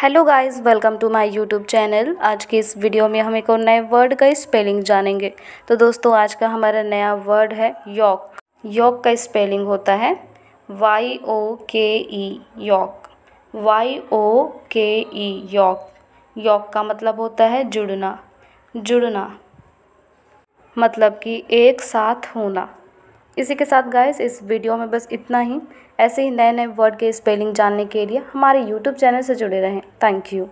hello guys welcome to my YouTube channel आज की इस वीडियो में हम एक और नए वर्ड का स्पेलिंग जानेंगे तो दोस्तों आज का हमारा नया वर्ड है यॉक यॉक का स्पेलिंग होता है वाई ओ के ई यॉक वाई ओ के ई यॉक यॉक का मतलब होता है जुड़ना जुड़ना मतलब कि एक साथ होना इसी के साथ गाइस इस वीडियो में बस इतना ही ऐसे ही नए नए वर्ड के स्पेलिंग जानने के लिए हमारे यूट्यूब चैनल से जुड़े रहें थैंक यू